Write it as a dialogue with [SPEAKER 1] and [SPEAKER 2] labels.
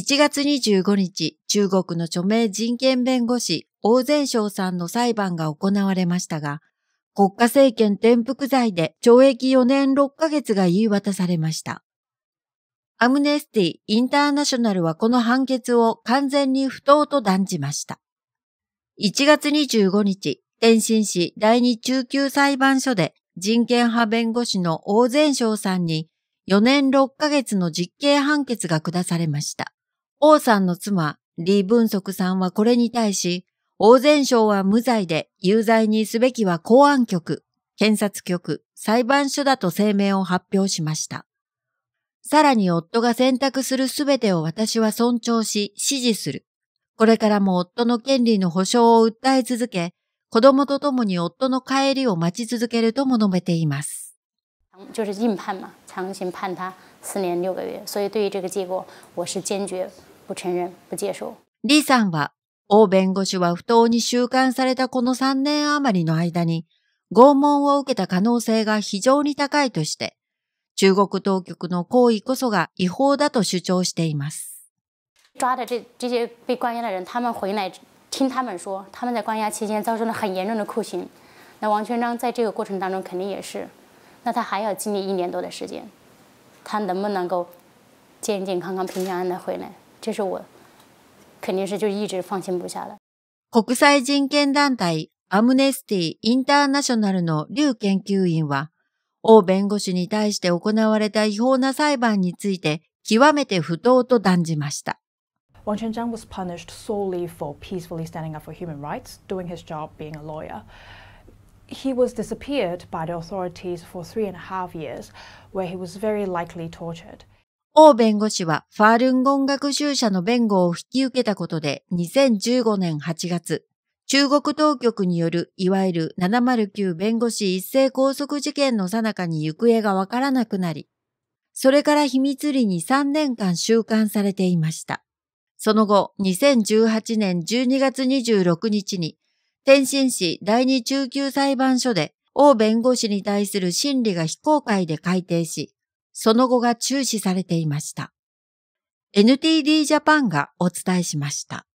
[SPEAKER 1] 1月25日、中国の著名人権弁護士、王前昌さんの裁判が行われましたが、国家政権転覆罪で懲役4年6ヶ月が言い渡されました。アムネスティ・インターナショナルはこの判決を完全に不当と断じました。1月25日、天津市第二中級裁判所で人権派弁護士の王前昌さんに4年6ヶ月の実刑判決が下されました。王さんの妻、李文則さんはこれに対し、王前省は無罪で有罪にすべきは公安局、検察局、裁判所だと声明を発表しました。さらに夫が選択するすべてを私は尊重し支持する。これからも夫の権利の保障を訴え続け、子供と共に夫の帰りを待ち続けるとも述べています。
[SPEAKER 2] 就是硬判嘛，强行判他四年六个月，所以对于这个结果，我是坚决不承不接受。
[SPEAKER 1] 李さんは、王弁護士は不当に収監されたこの3年余りの間に、拷問を受けた可能性が非常に高いとして、中国当局の行為こそが違法だと主張しています。
[SPEAKER 2] 抓的这这些被关押的人，他们回来听他们说，他们在关押期间遭受了很严重的酷刑。那王全章在这个过程当中肯定也是，那他还要经历一年多的时间，他能不能够健健康康、平平安安的回来？这是我肯定是就一直放心不下的。
[SPEAKER 1] 国際人権団体アムネスティ・インターナショナルの劉研究員は、王弁護士に対して行われた違法な裁判について極めて不当と断じました。
[SPEAKER 3] Wang Chenjiang was punished solely for peacefully standing up for human rights, doing his job, being a lawyer. He was disappeared by the authorities for three and a half years, where he was very likely tortured.
[SPEAKER 1] 王弁護士はファールンゴン学習者の弁護を引き受けたことで2015年8月、中国当局によるいわゆる709弁護士一斉拘束事件の最中に行方がわからなくなり、それから秘密裏に3年間収監されていました。その後、2018年12月26日に、天津市第二中級裁判所で王弁護士に対する審理が非公開で改定し、その後が注視されていました。NTD ジャパンがお伝えしました。